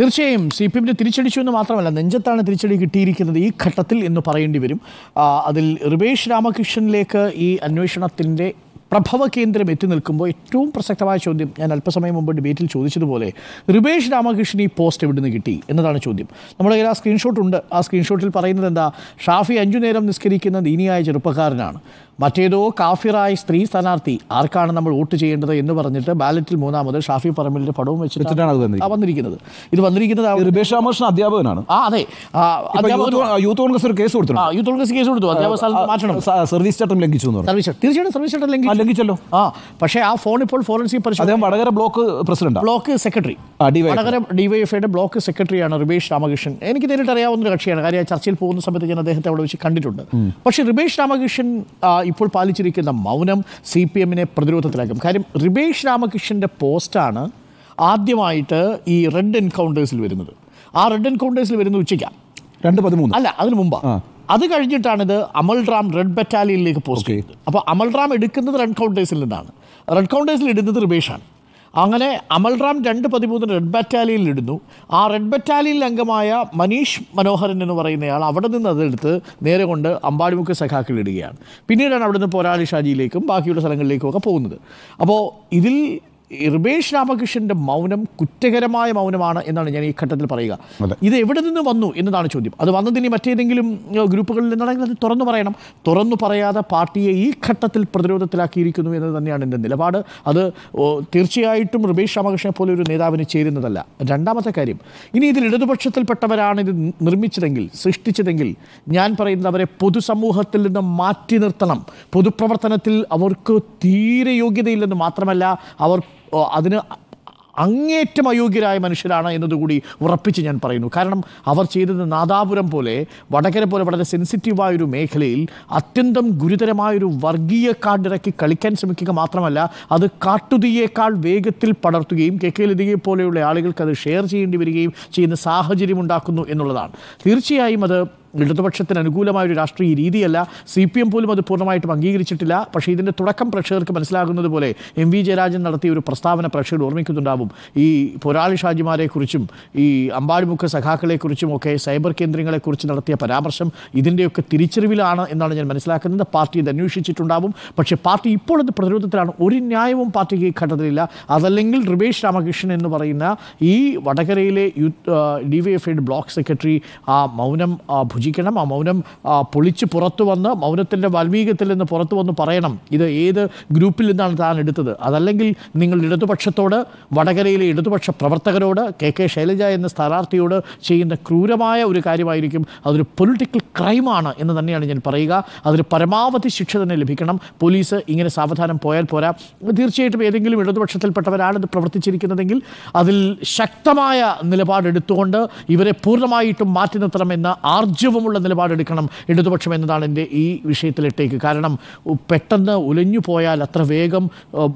തീർച്ചയായും C P എമ്മിന് തിരിച്ചടിച്ചു എന്ന് മാത്രമല്ല നെഞ്ചത്താണ് തിരിച്ചടി കിട്ടിയിരിക്കുന്നത് ഈ ഘട്ടത്തിൽ എന്ന് പറയേണ്ടി വരും അതിൽ റിബേഷ് രാമകൃഷ്ണനിലേക്ക് ഈ അന്വേഷണത്തിൻ്റെ പ്രഭവ കേന്ദ്രം എത്തി നിൽക്കുമ്പോൾ ഏറ്റവും പ്രസക്തമായ ചോദ്യം ഞാൻ അല്പസമയം മുമ്പ് ഡിബേറ്റിൽ ചോദിച്ചതുപോലെ റിബേഷ് രാമകൃഷ്ണൻ ഈ പോസ്റ്റ് എവിടെ നിന്ന് കിട്ടി എന്നതാണ് ചോദ്യം നമ്മുടെ കയ്യിൽ ആ സ്ക്രീൻഷോട്ട് ഉണ്ട് ആ സ്ക്രീൻഷോട്ടിൽ പറയുന്നത് എന്താ ഷാഫി അഞ്ചു നേരം നിസ്കരിക്കുന്ന ദീനിയായ ചെറുപ്പക്കാരനാണ് മറ്റേതോ കാഫിറായ സ്ത്രീ സ്ഥാനാർത്ഥി ആർക്കാണ് നമ്മൾ വോട്ട് ചെയ്യേണ്ടത് എന്ന് പറഞ്ഞിട്ട് ബാലറ്റിൽ മൂന്നാമത് ഷാഫി പറമ്പിലിന്റെ പടവും വെച്ചിട്ടാണ് അത് വന്നിരിക്കുന്നത് ഇത് വന്നിരിക്കുന്നത് റിബേഷ് അധ്യാപകനാണ് ആ അതെ യൂത്ത് കോൺഗ്രസ് കേസ് കൊടുത്തു യൂത്ത് കോൺഗ്രസ് കേസ് കൊടുത്തു മാറ്റണം സർവീസ് ചട്ടം ലംഘിച്ചു സർവീസ് തീർച്ചയായിട്ടും സർവീസ് ചട്ടം ലംഘിച്ചല്ലോ ആ പക്ഷേ ആ ഫോൺ ഇപ്പോൾ ഫോറൻസിക് പരിശോധന Vadakara block president block secretary Vadakara ഡിവൈഎഫ്ഐയുടെ ബ്ലോക്ക് സെക്രട്ടറിയാണ് റിബേഷ് രാമകൃഷ്ണൻ എനിക്ക് നേരിട്ട് അറിയാവുന്ന ഒരു കക്ഷിയാണ് കാര്യം ചർച്ചയിൽ പോകുന്ന സമയത്ത് ഞാൻ അദ്ദേഹത്തെ അവിടെ വെച്ച് കണ്ടിട്ടുണ്ട് പക്ഷേ റിബേഷ് രാമകൃഷ്ണൻ ഇപ്പോൾ പാലിച്ചിരിക്കുന്ന മൗനം സി പി എമ്മിനെ പ്രതിരോധത്തിലാക്കും കാര്യം റിബേഷ് രാമകൃഷ്ണൻ്റെ പോസ്റ്റാണ് ആദ്യമായിട്ട് ഈ റെഡ് എൻകൗണ്ടേഴ്സിൽ വരുന്നത് ആ റെഡ് എൻകൗണ്ടേഴ്സിൽ വരുന്ന ഉച്ചയ്ക്കാണ് രണ്ട് പതിമൂന്ന് അല്ല അതിന് മുമ്പാണ് അത് കഴിഞ്ഞിട്ടാണിത് അമൽ റാം റെഡ് ബറ്റാലിയനിലേക്ക് പോസ്റ്റ് ചെയ്തത് അപ്പോൾ അമൽ റാം എടുക്കുന്നത് റെഡ് കൗണ്ടേഴ്സിൽ നിന്നാണ് റെഡ് കൗണ്ടേഴ്സിൽ ഇടുന്നത് റിബേഷാണ് അങ്ങനെ അമൽറാം രണ്ട് പതിമൂന്ന് റെഡ് ബറ്റാലിയനിൽ ഇടുന്നു ആ റെഡ് ബറ്റാലിയൻ അംഗമായ മനീഷ് മനോഹരൻ എന്ന് പറയുന്നയാൾ അവിടെ നിന്ന് അതെടുത്ത് നേരെ കൊണ്ട് അമ്പാടിമുക്ക് സഖാക്കളിടുകയാണ് ഇടുകയാണ് പിന്നീടാണ് അവിടുന്ന് പോരാളി ഷാജിയിലേക്കും ബാക്കിയുള്ള സ്ഥലങ്ങളിലേക്കും ഒക്കെ പോകുന്നത് അപ്പോൾ ഇതിൽ ഇർബേഷ് രാമകൃഷ്ണന്റെ മൗനം കുറ്റകരമായ മൗനമാണ് എന്നാണ് ഞാൻ ഈ ഘട്ടത്തിൽ പറയുക ഇത് എവിടെ നിന്ന് വന്നു എന്നതാണ് ചോദ്യം അത് വന്നതിന് മറ്റേതെങ്കിലും ഗ്രൂപ്പുകളിൽ നിന്നാണെങ്കിൽ അത് തുറന്നു പറയണം തുറന്നു പറയാതെ പാർട്ടിയെ ഈ ഘട്ടത്തിൽ പ്രതിരോധത്തിലാക്കിയിരിക്കുന്നു എന്ന് തന്നെയാണ് എൻ്റെ നിലപാട് അത് തീർച്ചയായിട്ടും റിബേഷ് രാമകൃഷ്ണനെ പോലെ ഒരു നേതാവിന് ചേരുന്നതല്ല രണ്ടാമത്തെ കാര്യം ഇനി ഇതിൽ ഇടതുപക്ഷത്തിൽപ്പെട്ടവരാണ് ഇത് നിർമ്മിച്ചതെങ്കിൽ സൃഷ്ടിച്ചതെങ്കിൽ ഞാൻ പറയുന്നത് അവരെ പൊതുസമൂഹത്തിൽ നിന്ന് മാറ്റി നിർത്തണം പൊതുപ്രവർത്തനത്തിൽ അവർക്ക് തീരെ യോഗ്യതയില്ലെന്ന് മാത്രമല്ല അവർ അതിന് അങ്ങേറ്റം അയോഗ്യരായ മനുഷ്യരാണ് എന്നതുകൂടി ഉറപ്പിച്ച് ഞാൻ പറയുന്നു കാരണം അവർ ചെയ്തത് നാദാപുരം പോലെ വടകര പോലെ വളരെ സെൻസിറ്റീവായൊരു മേഖലയിൽ അത്യന്തം ഗുരുതരമായൊരു വർഗീയ ഇറക്കി കളിക്കാൻ ശ്രമിക്കുക മാത്രമല്ല അത് കാട്ടുതീയേക്കാൾ വേഗത്തിൽ പടർത്തുകയും കെ കെ ലതികയെ പോലെയുള്ള ആളുകൾക്ക് അത് ഷെയർ ചെയ്യേണ്ടി വരികയും ചെയ്യുന്ന സാഹചര്യം ഉണ്ടാക്കുന്നു എന്നുള്ളതാണ് തീർച്ചയായും അത് ഇടതുപക്ഷത്തിന് അനുകൂലമായ ഒരു രാഷ്ട്രീയ രീതിയല്ല സി പി എം പോലും അത് പൂർണ്ണമായിട്ടും അംഗീകരിച്ചിട്ടില്ല പക്ഷേ ഇതിൻ്റെ തുടക്കം പ്രേക്ഷകർക്ക് മനസ്സിലാകുന്നത് പോലെ എം വി ജയരാജൻ നടത്തിയ ഒരു പ്രസ്താവന പ്രേക്ഷകർ ഓർമ്മിക്കുന്നുണ്ടാവും ഈ പോരാളി ഷാജിമാരെക്കുറിച്ചും ഈ അമ്പാടിമുഖ സഖാക്കളെക്കുറിച്ചും ഒക്കെ സൈബർ കേന്ദ്രങ്ങളെക്കുറിച്ച് നടത്തിയ പരാമർശം ഇതിൻ്റെയൊക്കെ തിരിച്ചറിവിലാണ് എന്നാണ് ഞാൻ മനസ്സിലാക്കുന്നത് പാർട്ടി ഇത് അന്വേഷിച്ചിട്ടുണ്ടാവും പക്ഷേ പാർട്ടി ഇപ്പോൾ അത് പ്രതിരോധത്തിലാണ് ഒരു ന്യായവും പാർട്ടിക്ക് ഘട്ടത്തിലില്ല അതല്ലെങ്കിൽ റിവേഷ് രാമകൃഷ്ണൻ എന്ന് പറയുന്ന ഈ വടകരയിലെ യു ഡി വൈ എഫ് ഐയുടെ ബ്ലോക്ക് സെക്രട്ടറി ആ മൗനം ഭുജിക്കണം ആ മൗനം പൊളിച്ച് പുറത്തു വന്ന് മൗനത്തിൻ്റെ വാൽമീകത്തിൽ നിന്ന് പുറത്തു വന്ന് പറയണം ഇത് ഏത് ഗ്രൂപ്പിൽ നിന്നാണ് താൻ എടുത്തത് അതല്ലെങ്കിൽ നിങ്ങൾ ഇടതുപക്ഷത്തോട് വടകരയിലെ ഇടതുപക്ഷ പ്രവർത്തകരോട് കെ കെ ശൈലജ എന്ന സ്ഥാനാർത്ഥിയോട് ചെയ്യുന്ന ക്രൂരമായ ഒരു കാര്യമായിരിക്കും അതൊരു പൊളിറ്റിക്കൽ ക്രൈമാണ് എന്ന് തന്നെയാണ് ഞാൻ പറയുക അതൊരു പരമാവധി ശിക്ഷ തന്നെ ലഭിക്കണം പോലീസ് ഇങ്ങനെ സാവധാനം പോയാൽ പോരാ തീർച്ചയായിട്ടും ഏതെങ്കിലും ഇടതുപക്ഷത്തിൽപ്പെട്ടവരാണ് ഇത് പ്രവർത്തിച്ചിരിക്കുന്നതെങ്കിൽ അതിൽ ശക്തമായ നിലപാടെടുത്തുകൊണ്ട് ഇവരെ പൂർണ്ണമായിട്ടും മാറ്റി നിർത്തണമെന്ന് ആർജവ ഗൗരവമുള്ള നിലപാടെടുക്കണം ഇടതുപക്ഷം എന്നതാണ് എൻ്റെ ഈ വിഷയത്തിലിട്ടേക്ക് കാരണം പെട്ടെന്ന് ഉലഞ്ഞു പോയാൽ അത്ര വേഗം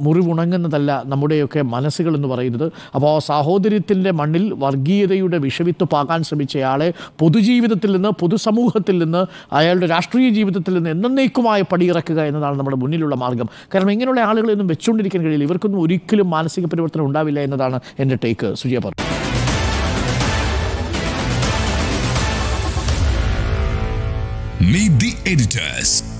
മുറിവുണങ്ങുന്നതല്ല നമ്മുടെയൊക്കെ മനസ്സുകൾ എന്ന് പറയുന്നത് അപ്പോൾ സാഹോദര്യത്തിൻ്റെ മണ്ണിൽ വർഗീയതയുടെ വിഷവിത്ത് പാകാൻ ശ്രമിച്ചയാളെ പൊതുജീവിതത്തിൽ നിന്ന് പൊതുസമൂഹത്തിൽ നിന്ന് അയാളുടെ രാഷ്ട്രീയ ജീവിതത്തിൽ നിന്ന് എന്നേക്കുമായി പടിയിറക്കുക എന്നതാണ് നമ്മുടെ മുന്നിലുള്ള മാർഗം കാരണം ഇങ്ങനെയുള്ള ആളുകളെയൊന്നും വെച്ചുകൊണ്ടിരിക്കാൻ കഴിയില്ല ഇവർക്കൊന്നും ഒരിക്കലും മാനസിക പരിവർത്തനം ഉണ്ടാവില്ല എന്നതാണ് എൻ്റെ ടേക്ക് സുജയ പറഞ്ഞു Meet the editors.